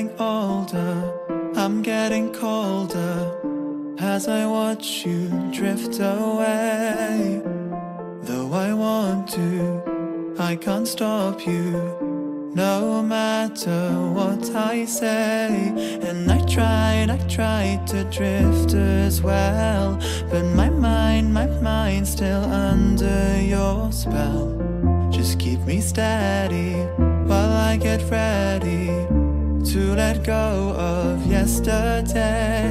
getting older, I'm getting colder as I watch you drift away. Though I want to, I can't stop you, no matter what I say. And I tried, I tried to drift as well, but my mind, my mind's still under your spell. Just keep me steady while I get ready let go of yesterday.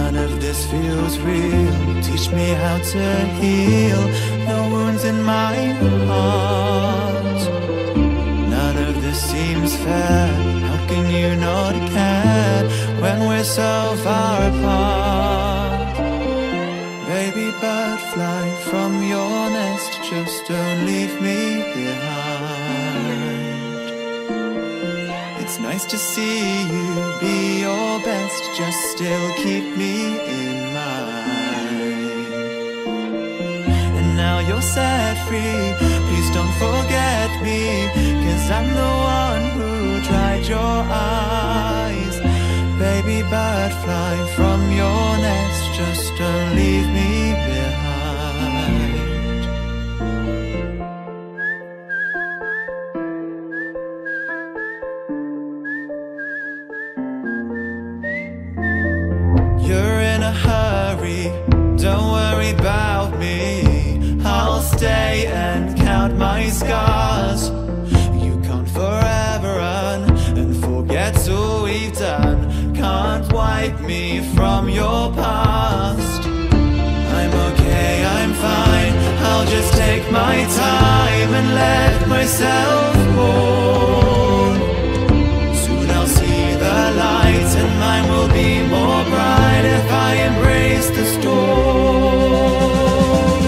None of this feels real. Teach me how to heal the wounds in my heart. None of this seems fair. How can you not care when we're so far apart? Baby bird, fly from your nest. Just don't leave me behind. nice to see you be your best, just still keep me in mind. And now you're set free, please don't forget me, cause I'm the one who dried your eyes. Baby bird, flying from your nest, just don't leave me behind. my time and let myself mourn. Soon I'll see the light and mine will be more bright if I embrace the storm.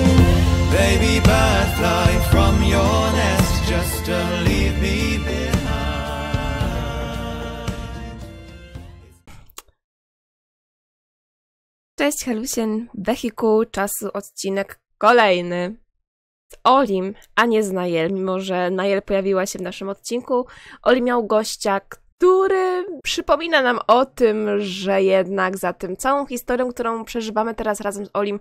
Baby bird, fly from your nest, just don't leave me behind. Cześć Halusian, wehikuł czasu odcinek kolejny. Olim, a nie z Najel, mimo że Najel pojawiła się w naszym odcinku. Olim miał gościa, który przypomina nam o tym, że jednak za tym całą historią, którą przeżywamy teraz razem z Olim,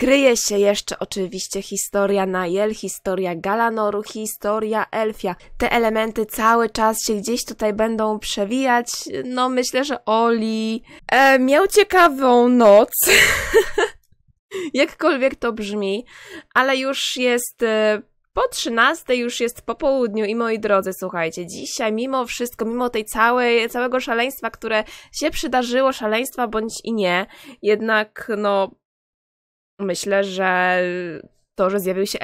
kryje się jeszcze oczywiście historia Najel, historia Galanoru, historia Elfia. Te elementy cały czas się gdzieś tutaj będą przewijać. No myślę, że Oli e, miał ciekawą noc. jakkolwiek to brzmi, ale już jest e, po 13 już jest po południu i moi drodzy, słuchajcie, dzisiaj mimo wszystko, mimo tej całej, całego szaleństwa, które się przydarzyło, szaleństwa bądź i nie, jednak no myślę, że to, że zjawił się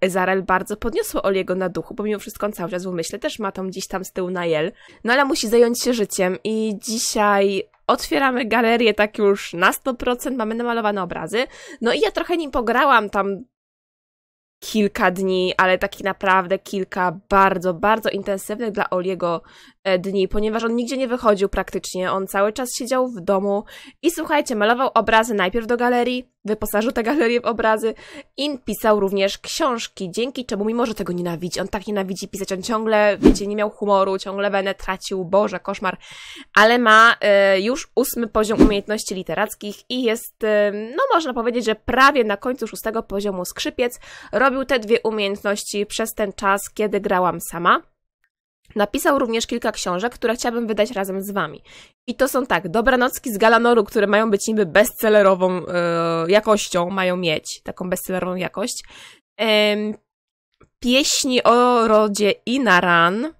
Ezarel bardzo podniosło Oliego na duchu, bo mimo wszystko on cały czas w umyśle też ma tam gdzieś tam z tyłu na jel. No ale musi zająć się życiem i dzisiaj otwieramy galerię tak już na 100%, mamy namalowane obrazy. No i ja trochę nim pograłam tam kilka dni, ale taki naprawdę kilka bardzo, bardzo intensywnych dla Oliego E, dni, ponieważ on nigdzie nie wychodził praktycznie, on cały czas siedział w domu i słuchajcie, malował obrazy najpierw do galerii, wyposażył te galerie w obrazy i pisał również książki, dzięki czemu, mimo że tego nienawidzi, on tak nienawidzi pisać, on ciągle, wiecie, nie miał humoru, ciągle wenę tracił, boże, koszmar, ale ma y, już ósmy poziom umiejętności literackich i jest, y, no można powiedzieć, że prawie na końcu szóstego poziomu skrzypiec, robił te dwie umiejętności przez ten czas, kiedy grałam sama. Napisał również kilka książek, które chciałabym wydać razem z wami. I to są tak, dobranocki z Galanoru, które mają być niby bestsellerową e, jakością, mają mieć taką bestsellerową jakość. E, pieśni o rodzie Inaran.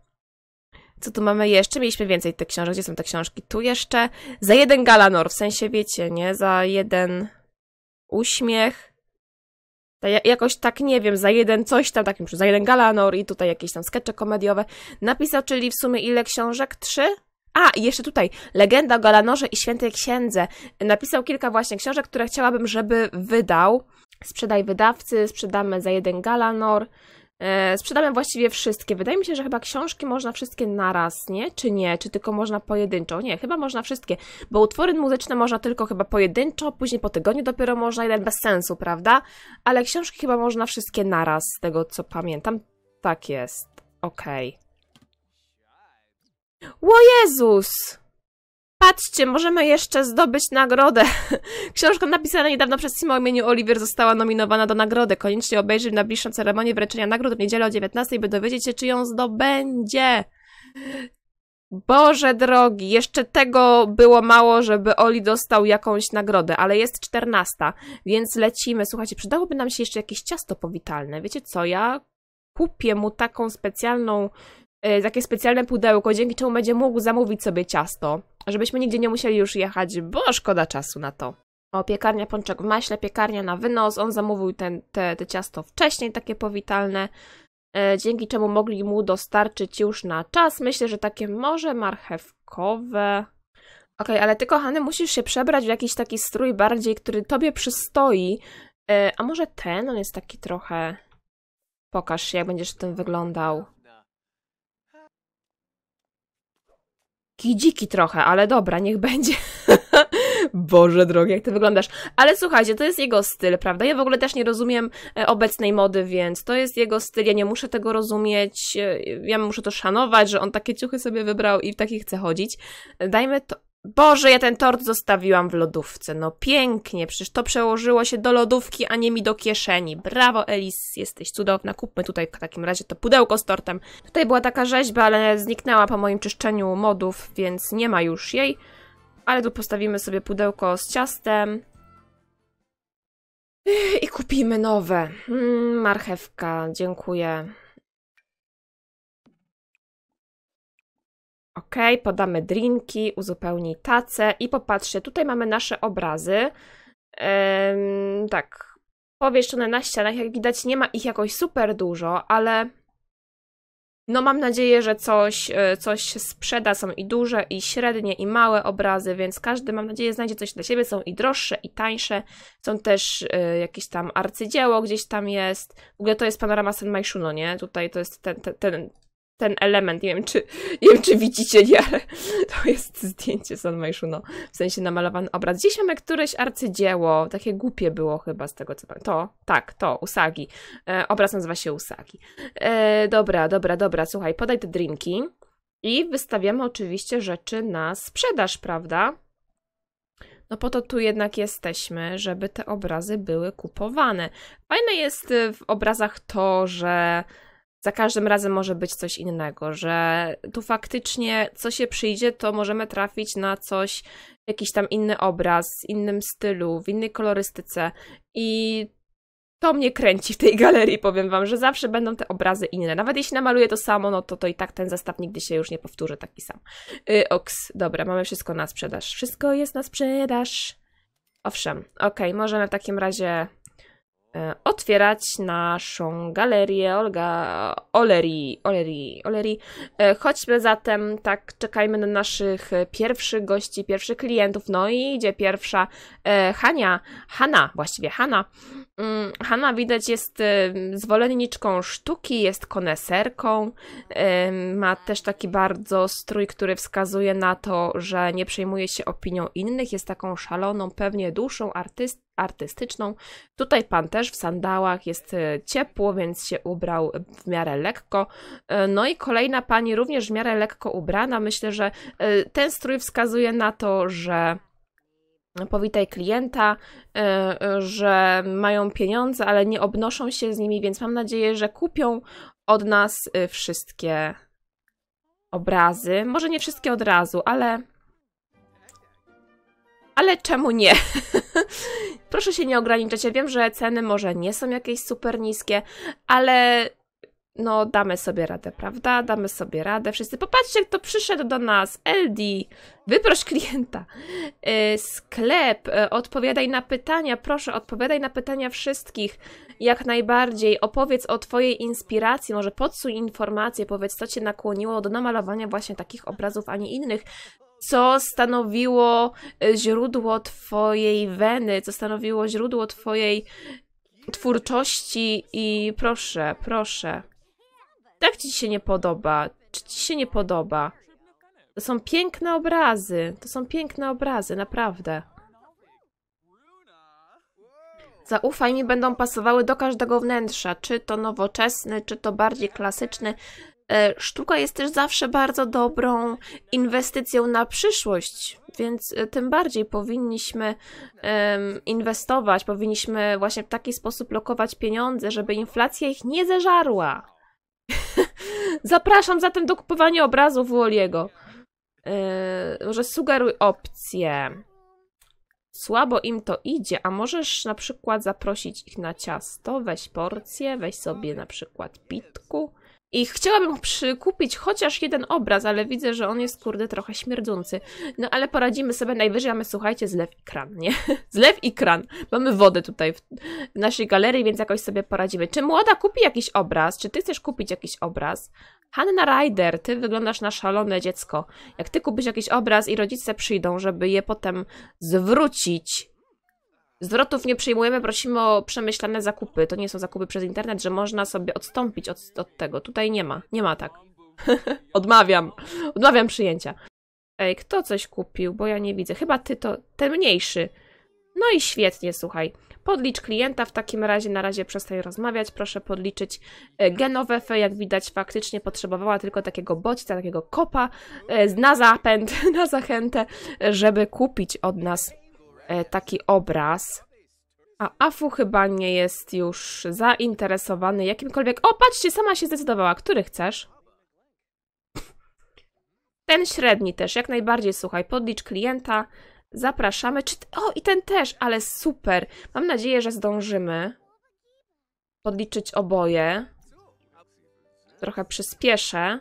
Co tu mamy jeszcze? Mieliśmy więcej tych książek. Gdzie są te książki? Tu jeszcze. Za jeden Galanor, w sensie wiecie, nie? Za jeden uśmiech to jakoś tak, nie wiem, za jeden coś tam, takim, za jeden galanor i tutaj jakieś tam skecze komediowe. Napisał, czyli w sumie ile książek? Trzy? A, i jeszcze tutaj, Legenda o Galanorze i Świętej Księdze. Napisał kilka właśnie książek, które chciałabym, żeby wydał. Sprzedaj wydawcy, sprzedamy za jeden galanor. E, sprzedałem właściwie wszystkie. Wydaje mi się, że chyba książki można wszystkie naraz, nie? Czy nie? Czy tylko można pojedynczo? Nie, chyba można wszystkie, bo utwory muzyczne można tylko chyba pojedynczo, później po tygodniu dopiero można, jeden bez sensu, prawda? Ale książki chyba można wszystkie naraz, z tego co pamiętam. Tak jest. Okej. Okay. Ło Jezus! Patrzcie, możemy jeszcze zdobyć nagrodę. Książka napisana niedawno przez Simo o imieniu Oliver została nominowana do nagrody. Koniecznie obejrzyj najbliższą ceremonię wręczenia nagród w niedzielę o 19, by dowiedzieć się, czy ją zdobędzie. Boże drogi, jeszcze tego było mało, żeby Oli dostał jakąś nagrodę, ale jest 14, więc lecimy. Słuchajcie, przydałoby nam się jeszcze jakieś ciasto powitalne. Wiecie co, ja kupię mu taką specjalną, e, takie specjalne pudełko, dzięki czemu będzie mógł zamówić sobie ciasto żebyśmy nigdzie nie musieli już jechać, bo szkoda czasu na to. O, piekarnia pączek w maśle, piekarnia na wynos. On zamówił ten, te, te ciasto wcześniej, takie powitalne, e, dzięki czemu mogli mu dostarczyć już na czas. Myślę, że takie może marchewkowe. Okej, okay, ale ty, kochany, musisz się przebrać w jakiś taki strój bardziej, który tobie przystoi. E, a może ten? On jest taki trochę... Pokaż się, jak będziesz w tym wyglądał. dziki trochę, ale dobra, niech będzie. Boże drogi, jak ty wyglądasz. Ale słuchajcie, to jest jego styl, prawda? Ja w ogóle też nie rozumiem e, obecnej mody, więc to jest jego styl, ja nie muszę tego rozumieć, e, ja muszę to szanować, że on takie ciuchy sobie wybrał i w takich chce chodzić. E, dajmy to Boże, ja ten tort zostawiłam w lodówce. No pięknie, przecież to przełożyło się do lodówki, a nie mi do kieszeni. Brawo, Elis, jesteś cudowna. Kupmy tutaj w takim razie to pudełko z tortem. Tutaj była taka rzeźba, ale zniknęła po moim czyszczeniu modów, więc nie ma już jej. Ale tu postawimy sobie pudełko z ciastem. I kupimy nowe. Hmm, marchewka, dziękuję. Ok, podamy drinki, uzupełnij tacę i popatrzcie, tutaj mamy nasze obrazy. tak, powieszczone na ścianach, jak widać nie ma ich jakoś super dużo, ale no mam nadzieję, że coś, e, coś sprzeda, są i duże, i średnie, i małe obrazy, więc każdy mam nadzieję znajdzie coś dla siebie, są i droższe, i tańsze, są też y, jakieś tam arcydzieło gdzieś tam jest, w ogóle to jest panorama Senmaishuno, nie? Tutaj to jest ten, ten, ten ten element. Nie wiem, czy, nie wiem, czy widzicie, nie, ale to jest zdjęcie No W sensie namalowany obraz. Gdzieś mamy któreś arcydzieło, takie głupie było chyba z tego, co pamiętam. To, tak, to, Usagi. E, obraz nazywa się Usagi. E, dobra, dobra, dobra, słuchaj, podaj te drinki. I wystawiamy oczywiście rzeczy na sprzedaż, prawda? No po to tu jednak jesteśmy, żeby te obrazy były kupowane. Fajne jest e, w obrazach to, że za każdym razem może być coś innego, że tu faktycznie co się przyjdzie, to możemy trafić na coś, jakiś tam inny obraz, w innym stylu, w innej kolorystyce i to mnie kręci w tej galerii, powiem wam, że zawsze będą te obrazy inne. Nawet jeśli namaluję to samo, no to, to i tak ten zestaw nigdy się już nie powtórzy taki sam. Yy, oks, dobra, mamy wszystko na sprzedaż. Wszystko jest na sprzedaż. Owszem, ok, możemy w takim razie E, otwierać naszą galerię Olga Oleri, Oleri, Oleri. E, chodźmy zatem, tak czekajmy na naszych pierwszych gości, pierwszych klientów. No i idzie pierwsza e, Hania, Hanna, właściwie Hanna. Mm, Hanna widać jest zwolenniczką sztuki, jest koneserką, ma też taki bardzo strój, który wskazuje na to, że nie przejmuje się opinią innych, jest taką szaloną, pewnie duszą artyst artystyczną. Tutaj pan też w sandałach jest e, ciepło, więc się ubrał w miarę lekko. E, no i kolejna pani również w miarę lekko ubrana. Myślę, że e, ten strój wskazuje na to, że powitaj klienta, e, że mają pieniądze, ale nie obnoszą się z nimi, więc mam nadzieję, że kupią od nas y, wszystkie obrazy. Może nie wszystkie od razu, ale. Ale czemu nie? Proszę się nie ograniczać. Ja wiem, że ceny może nie są jakieś super niskie, ale no damy sobie radę, prawda? Damy sobie radę. Wszyscy, popatrzcie, kto przyszedł do nas. LD, wyproś klienta. Y, sklep, y, odpowiadaj na pytania, proszę, odpowiadaj na pytania wszystkich. Jak najbardziej, opowiedz o Twojej inspiracji, może podsuń informacje, powiedz, co Cię nakłoniło do namalowania właśnie takich obrazów, a nie innych co stanowiło y, źródło Twojej weny, co stanowiło źródło Twojej twórczości i proszę, proszę tak ci się nie podoba, czy ci się nie podoba. To są piękne obrazy, to są piękne obrazy, naprawdę. Zaufaj mi, będą pasowały do każdego wnętrza, czy to nowoczesny, czy to bardziej klasyczny. E, sztuka jest też zawsze bardzo dobrą inwestycją na przyszłość, więc e, tym bardziej powinniśmy inwestować, powinniśmy właśnie w taki sposób lokować pieniądze, żeby inflacja ich nie zeżarła. Zapraszam zatem do kupowania obrazów Woliego. Yy, e, może sugeruj opcję. Słabo im to idzie, a możesz na przykład zaprosić ich na ciasto, weź porcję, weź sobie na przykład pitku. I chciałabym przykupić chociaż jeden obraz, ale widzę, że on jest kurde trochę śmierdzący. No ale poradzimy sobie, najwyżej mamy słuchajcie zlew i kran, nie? zlew i kran. Mamy wodę tutaj w, w naszej galerii, więc jakoś sobie poradzimy. Czy młoda kupi jakiś obraz? Czy ty chcesz kupić jakiś obraz? Hanna Ryder, ty wyglądasz na szalone dziecko. Jak ty kupisz jakiś obraz i rodzice przyjdą, żeby je potem zwrócić, Zwrotów nie przyjmujemy, prosimy o przemyślane zakupy. To nie są zakupy przez internet, że można sobie odstąpić od, od tego. Tutaj nie ma. Nie ma tak. Odmawiam. Odmawiam przyjęcia. Ej, kto coś kupił? Bo ja nie widzę. Chyba ty to, ten mniejszy. No i świetnie, słuchaj. Podlicz klienta, w takim razie na razie przestań rozmawiać, proszę podliczyć e, Genowefę, jak widać faktycznie potrzebowała tylko takiego bodźca, takiego kopa e, na zapęd, na zachętę, żeby kupić od nas E, taki obraz. A Afu chyba nie jest już zainteresowany jakimkolwiek... O, patrzcie, sama się zdecydowała. Który chcesz? Ten średni też, jak najbardziej, słuchaj, podlicz klienta, zapraszamy. Czy... O, i ten też, ale super. Mam nadzieję, że zdążymy podliczyć oboje. Trochę przyspieszę.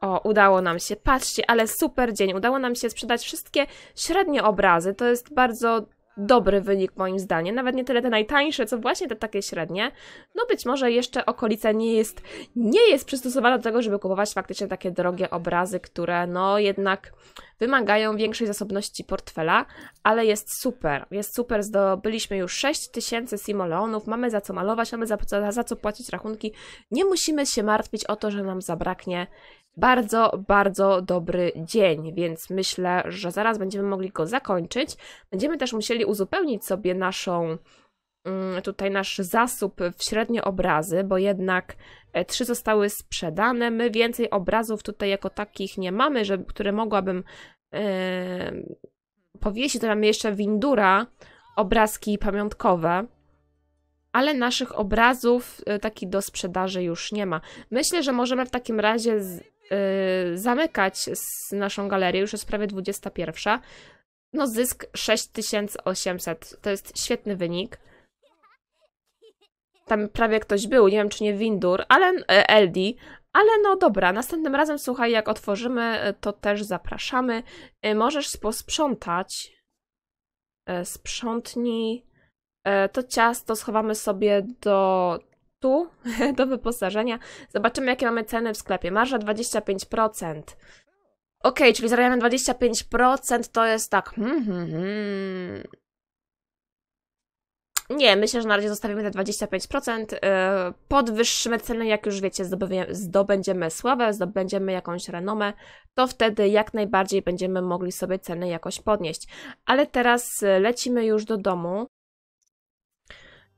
O, udało nam się. Patrzcie, ale super dzień. Udało nam się sprzedać wszystkie średnie obrazy. To jest bardzo dobry wynik moim zdaniem. Nawet nie tyle te najtańsze, co właśnie te takie średnie. No być może jeszcze okolica nie jest, nie jest przystosowana do tego, żeby kupować faktycznie takie drogie obrazy, które no jednak wymagają większej zasobności portfela, ale jest super. Jest super, zdobyliśmy już 6000 simoleonów, mamy za co malować, mamy za, za, za co płacić rachunki. Nie musimy się martwić o to, że nam zabraknie bardzo, bardzo dobry dzień, więc myślę, że zaraz będziemy mogli go zakończyć. Będziemy też musieli uzupełnić sobie naszą mm, tutaj nasz zasób w średnie obrazy, bo jednak e, trzy zostały sprzedane. My więcej obrazów tutaj jako takich nie mamy, żeby, które mogłabym yy, powiesić. To mamy jeszcze Windura, obrazki pamiątkowe, ale naszych obrazów e, taki do sprzedaży już nie ma. Myślę, że możemy w takim razie z, Y, zamykać z naszą galerię, już jest prawie 21. No zysk 6800, to jest świetny wynik. Tam prawie ktoś był, nie wiem czy nie Windur, ale e, Eldi ale no dobra, następnym razem słuchaj, jak otworzymy, e, to też zapraszamy. E, możesz posprzątać. Sprzątnij. To ciasto schowamy sobie do tu do wyposażenia. Zobaczymy, jakie mamy ceny w sklepie. Marża 25%. Ok, czyli zarabiamy 25%, to jest tak... Hmm, hmm, hmm. Nie, myślę, że na razie zostawimy te 25%. Y, podwyższymy ceny, jak już wiecie, zdobędziemy sławę, zdobędziemy jakąś renomę, to wtedy jak najbardziej będziemy mogli sobie ceny jakoś podnieść. Ale teraz y, lecimy już do domu.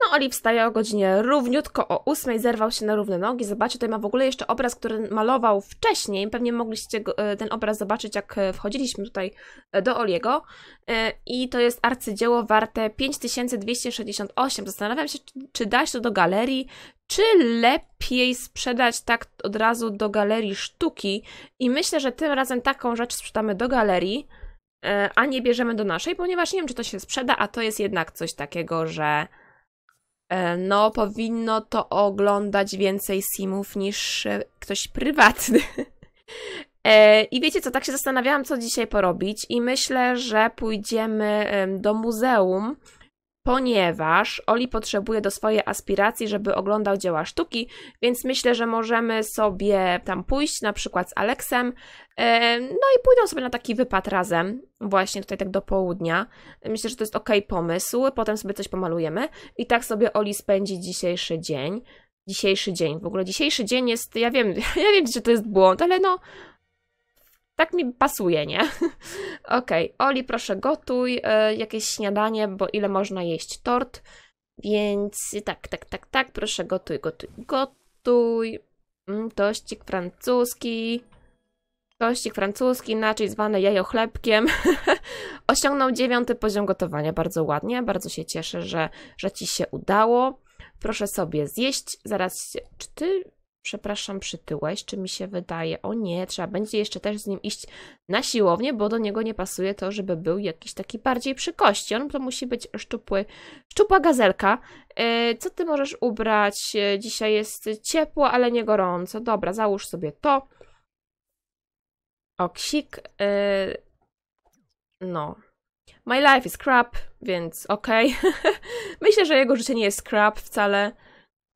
No, Oli wstaje o godzinie równiutko o ósmej, zerwał się na równe nogi. Zobaczcie, tutaj ma w ogóle jeszcze obraz, który malował wcześniej. Pewnie mogliście e, ten obraz zobaczyć, jak e, wchodziliśmy tutaj e, do Oliego. I to jest arcydzieło warte 5268. Zastanawiam się, czy dać to do galerii, czy lepiej sprzedać tak od razu do galerii sztuki. I myślę, że tym razem taką rzecz sprzedamy do galerii, a nie bierzemy do naszej, ponieważ nie wiem, czy to się sprzeda, a to jest jednak coś takiego, że E, no powinno to oglądać więcej simów niż e, ktoś prywatny. E, I wiecie co, tak się zastanawiałam, co dzisiaj porobić, i myślę, że pójdziemy do muzeum ponieważ Oli potrzebuje do swojej aspiracji, żeby oglądał dzieła sztuki, więc myślę, że możemy sobie tam pójść, na przykład z Aleksem, e, no i pójdą sobie na taki wypad razem, właśnie tutaj tak do południa. Myślę, że to jest ok pomysł, potem sobie coś pomalujemy i tak sobie Oli spędzi dzisiejszy dzień. Dzisiejszy dzień, w ogóle dzisiejszy dzień jest, ja wiem, ja wiem, że to jest błąd, ale no, tak mi pasuje, nie? Okej, okay. Oli, proszę gotuj e, jakieś śniadanie, bo ile można jeść tort. Więc tak, tak, tak, tak, proszę gotuj, gotuj, gotuj. Mm, tościk francuski. Tościk francuski, inaczej zwany jajo chlebkiem. Osiągnął dziewiąty poziom gotowania. Bardzo ładnie, bardzo się cieszę, że, że ci się udało. Proszę sobie zjeść. Zaraz, czy ty przepraszam, przytyłeś, czy mi się wydaje. O nie, trzeba będzie jeszcze też z nim iść na siłownię, bo do niego nie pasuje to, żeby był jakiś taki bardziej przy kości. On to musi być szczupły, szczupła gazelka. E, co ty możesz ubrać? E, dzisiaj jest ciepło, ale nie gorąco. Dobra, załóż sobie to. Oksik. E, no. My life is crap, więc okej. Okay. Myślę, że jego życie nie jest crap wcale.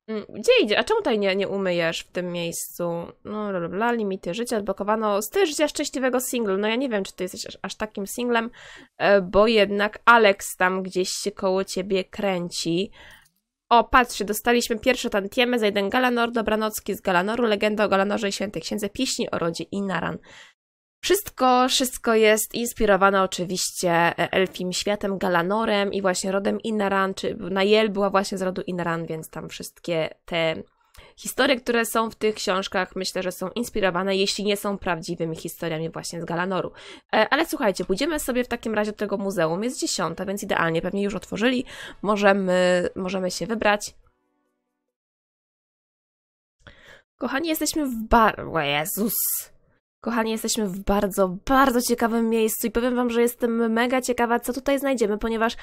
Mm, gdzie idzie? A czemu tutaj nie, nie umyjesz w tym miejscu? No, bla, limity życia odblokowano. Styl życia szczęśliwego single. No ja nie wiem, czy ty jesteś aż, aż takim singlem, e, bo jednak Alex tam gdzieś się koło ciebie kręci. O, patrz, dostaliśmy pierwsze tantiemy za jeden Galanor, Dobranocki z Galanoru, legenda o Galanorze i Świętej Księdze, pieśni o rodzie Inaran. Wszystko, wszystko jest inspirowane oczywiście e, elfim światem, Galanorem i właśnie rodem Inaran, czy Najel była właśnie z rodu Inaran, więc tam wszystkie te historie, które są w tych książkach, myślę, że są inspirowane, jeśli nie są prawdziwymi historiami właśnie z Galanoru. E, ale słuchajcie, pójdziemy sobie w takim razie do tego muzeum. Jest dziesiąta, więc idealnie, pewnie już otworzyli. Możemy, możemy się wybrać. Kochani, jesteśmy w bar... O Jezus! Kochani, jesteśmy w bardzo, bardzo ciekawym miejscu i powiem Wam, że jestem mega ciekawa, co tutaj znajdziemy, ponieważ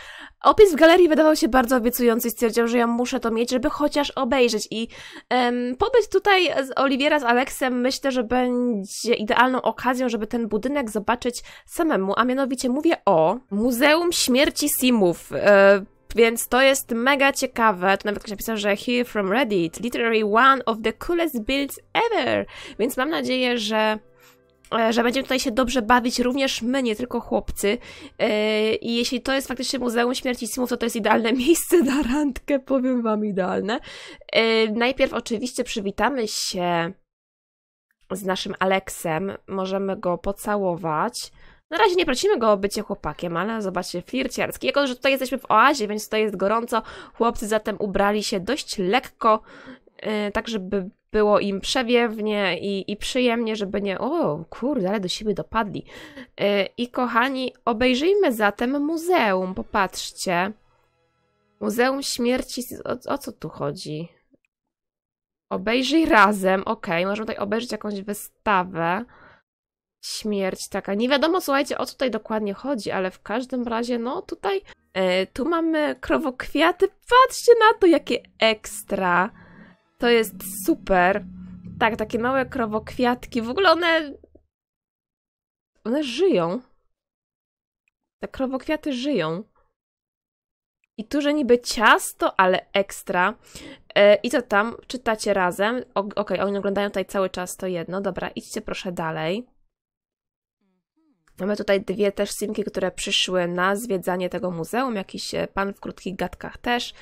opis w galerii wydawał się bardzo obiecujący i stwierdziłam, że ja muszę to mieć, żeby chociaż obejrzeć. I um, pobyt tutaj z Oliwiera z Aleksem myślę, że będzie idealną okazją, żeby ten budynek zobaczyć samemu, a mianowicie mówię o Muzeum Śmierci Simów. E więc to jest mega ciekawe. Tu nawet ktoś napisał, że Here from Reddit, literally one of the coolest builds ever. Więc mam nadzieję, że E, że będziemy tutaj się dobrze bawić również my, nie tylko chłopcy. E, I jeśli to jest faktycznie Muzeum Śmierci Simów, to to jest idealne miejsce na randkę, powiem wam idealne. E, najpierw oczywiście przywitamy się z naszym Aleksem, możemy go pocałować. Na razie nie prosimy go o bycie chłopakiem, ale zobaczcie, flirciarski. Jako, że tutaj jesteśmy w oazie, więc tutaj jest gorąco, chłopcy zatem ubrali się dość lekko, tak żeby było im przewiewnie i, i przyjemnie, żeby nie, o kurde, ale do siebie dopadli. E, I kochani, obejrzyjmy zatem muzeum, popatrzcie. Muzeum Śmierci, o, o co tu chodzi? Obejrzyj razem, ok, możemy tutaj obejrzeć jakąś wystawę. Śmierć taka, nie wiadomo słuchajcie o co tutaj dokładnie chodzi, ale w każdym razie no tutaj, e, tu mamy krowokwiaty, patrzcie na to jakie ekstra. To jest super. Tak, takie małe krowokwiatki. W ogóle one... One żyją. Te krowokwiaty żyją. I tu, że niby ciasto, ale ekstra. E, I co tam? Czytacie razem. Okej, okay, oni oglądają tutaj cały czas to jedno. Dobra, idźcie proszę dalej. Mamy tutaj dwie też simki, które przyszły na zwiedzanie tego muzeum. Jakiś e, pan w krótkich gadkach też.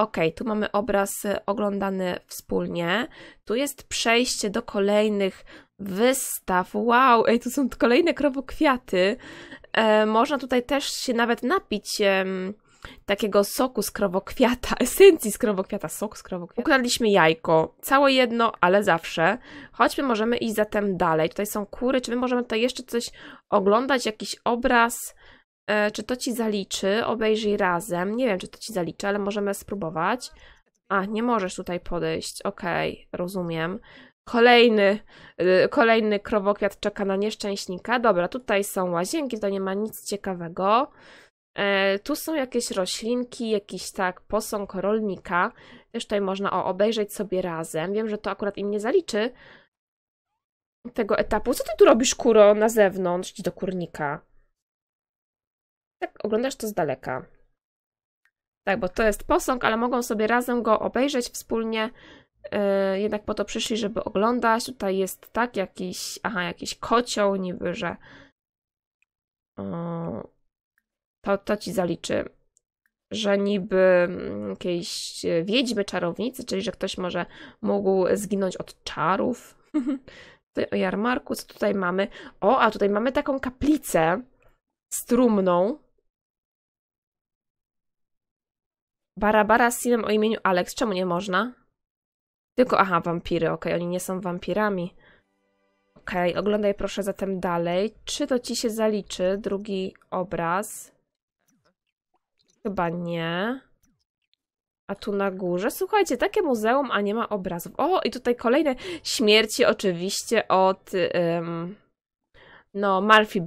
Ok, tu mamy obraz y, oglądany wspólnie. Tu jest przejście do kolejnych wystaw. Wow, ej, tu są kolejne krowokwiaty. E, można tutaj też się nawet napić e, takiego soku z krowokwiata, esencji z krowokwiata, sok z krowokwiata. Ukradliśmy jajko, całe jedno, ale zawsze. Chodźmy, możemy iść zatem dalej. Tutaj są kury, czy my możemy tutaj jeszcze coś oglądać, jakiś obraz? E, czy to ci zaliczy, obejrzyj razem. Nie wiem, czy to ci zaliczy, ale możemy spróbować. A, nie możesz tutaj podejść. Okej, okay, rozumiem. Kolejny, e, kolejny krowokwiat czeka na nieszczęśnika. Dobra, tutaj są łazienki, To nie ma nic ciekawego. E, tu są jakieś roślinki, jakiś tak posąg rolnika. Też tutaj można o, obejrzeć sobie razem. Wiem, że to akurat im nie zaliczy tego etapu. Co ty tu robisz, kuro, na zewnątrz? Idź do kurnika. Tak, oglądasz to z daleka. Tak, bo to jest posąg, ale mogą sobie razem go obejrzeć wspólnie. Yy, jednak po to przyszli, żeby oglądać. Tutaj jest tak, jakiś, aha, jakiś kocioł niby, że yy, to, to ci zaliczy, że niby mm, jakieś wiedźmy, czarownicy, czyli że ktoś może mógł zginąć od czarów. tutaj o jarmarku, co tutaj mamy? O, a tutaj mamy taką kaplicę strumną, Barabara z synem o imieniu Alex, czemu nie można? Tylko, aha, wampiry, okej, okay, oni nie są wampirami. Okej, okay, oglądaj proszę zatem dalej. Czy to ci się zaliczy, drugi obraz? Chyba nie. A tu na górze, słuchajcie, takie muzeum, a nie ma obrazów. O, i tutaj kolejne śmierci oczywiście od... Um, no, Murphy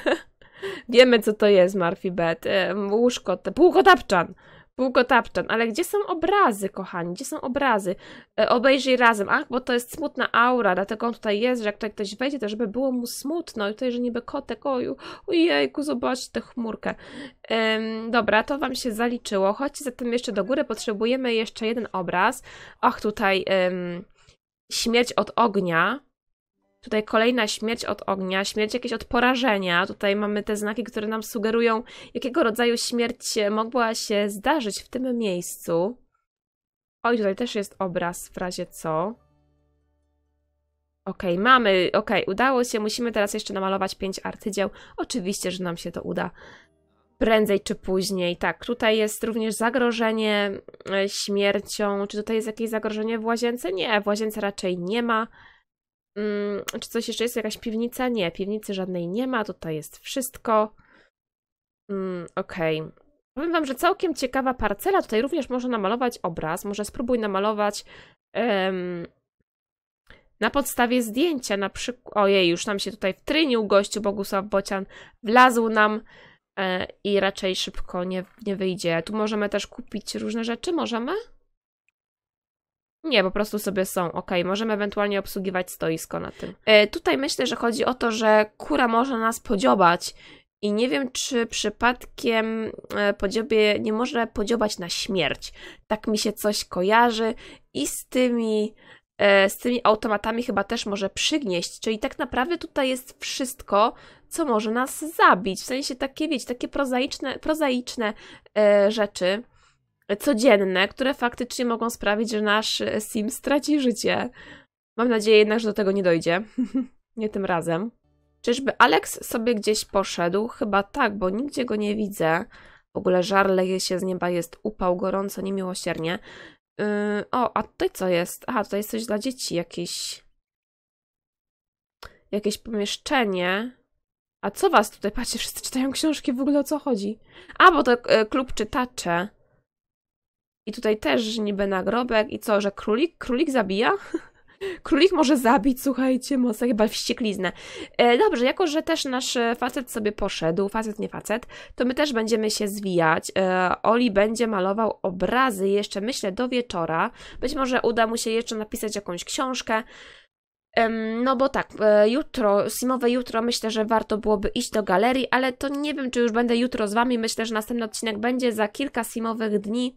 Wiemy, co to jest Murphy Bed. Um, łóżko, półkotapczan. Długo ale gdzie są obrazy, kochani? Gdzie są obrazy? E, obejrzyj razem. Ach, bo to jest smutna aura, dlatego on tutaj jest, że jak tutaj ktoś wejdzie, to żeby było mu smutno. I tutaj, że niby kotek, oju, ojejku, zobaczcie tę chmurkę. dobra, to wam się zaliczyło. Chodźcie zatem jeszcze do góry, potrzebujemy jeszcze jeden obraz. Ach, tutaj śmierć od ognia. Tutaj kolejna śmierć od ognia, śmierć jakieś od porażenia. Tutaj mamy te znaki, które nam sugerują, jakiego rodzaju śmierć mogła się zdarzyć w tym miejscu. Oj, tutaj też jest obraz w razie co. Okej, okay, mamy, okej, okay, udało się. Musimy teraz jeszcze namalować pięć arcydzieł. Oczywiście, że nam się to uda prędzej czy później. Tak, tutaj jest również zagrożenie e, śmiercią. Czy tutaj jest jakieś zagrożenie w łazience? Nie, w łazience raczej nie ma. Mm, czy coś jeszcze jest? Jakaś piwnica? Nie, piwnicy żadnej nie ma, tutaj jest wszystko. Mm, Okej. Okay. Powiem Wam, że całkiem ciekawa parcela. Tutaj również można namalować obraz. Może spróbuj namalować um, na podstawie zdjęcia. Na przykład. Ojej, już nam się tutaj wtrynił gościu Bogusław Bocian. Wlazł nam e, i raczej szybko nie, nie wyjdzie. Tu możemy też kupić różne rzeczy. Możemy? Nie, po prostu sobie są. Ok, możemy ewentualnie obsługiwać stoisko na tym. E, tutaj myślę, że chodzi o to, że kura może nas podziobać i nie wiem, czy przypadkiem e, podziobie nie może podziobać na śmierć. Tak mi się coś kojarzy i z tymi e, z tymi automatami chyba też może przygnieść, czyli tak naprawdę tutaj jest wszystko, co może nas zabić. W sensie takie, wiecie, takie prozaiczne, prozaiczne e, rzeczy codzienne, które faktycznie mogą sprawić, że nasz e, sim straci życie. Mam nadzieję jednak, że do tego nie dojdzie. nie tym razem. Czyżby Alex sobie gdzieś poszedł? Chyba tak, bo nigdzie go nie widzę. W ogóle żar leje się z nieba, jest upał, gorąco, niemiłosiernie. Yy, o, a tutaj co jest? Aha, tutaj jest coś dla dzieci, jakieś... Jakieś pomieszczenie. A co was tutaj, patrzcie, wszyscy czytają książki, w ogóle o co chodzi? A, bo to e, klub czytacze. I tutaj też niby nagrobek i co, że królik? Królik zabija? Królik może zabić, słuchajcie, mocno chyba wściekliznę. E, dobrze, jako że też nasz e, facet sobie poszedł, facet nie facet, to my też będziemy się zwijać. E, Oli będzie malował obrazy jeszcze, myślę, do wieczora. Być może uda mu się jeszcze napisać jakąś książkę. No bo tak, e, jutro, simowe jutro, myślę, że warto byłoby iść do galerii, ale to nie wiem, czy już będę jutro z Wami. Myślę, że następny odcinek będzie za kilka simowych dni.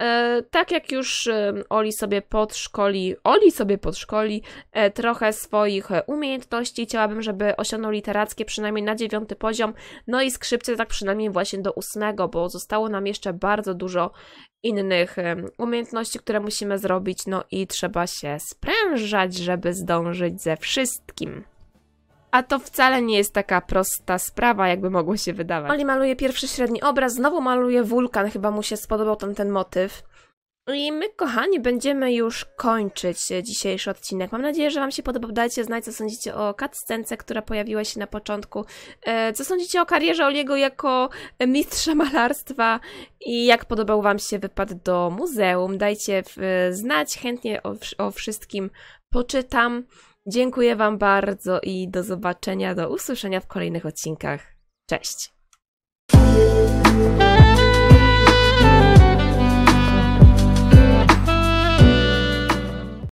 E, tak jak już Oli sobie podszkoli, Oli sobie podszkoli e, trochę swoich e, umiejętności, chciałabym, żeby osiągnął literackie przynajmniej na dziewiąty poziom, no i skrzypce tak przynajmniej właśnie do ósmego, bo zostało nam jeszcze bardzo dużo innych umiejętności, które musimy zrobić, no i trzeba się sprężać, żeby zdążyć ze wszystkim. A to wcale nie jest taka prosta sprawa, jakby mogło się wydawać. Oli maluje pierwszy średni obraz, znowu maluje wulkan, chyba mu się spodobał tam ten motyw. I my, kochani, będziemy już kończyć dzisiejszy odcinek. Mam nadzieję, że Wam się podobał. Dajcie znać, co sądzicie o cutscence, która pojawiła się na początku. E, co sądzicie o karierze Oliego jako mistrza malarstwa i jak podobał Wam się wypad do muzeum. Dajcie e, znać, chętnie o, o wszystkim poczytam. Dziękuję Wam bardzo i do zobaczenia, do usłyszenia w kolejnych odcinkach. Cześć!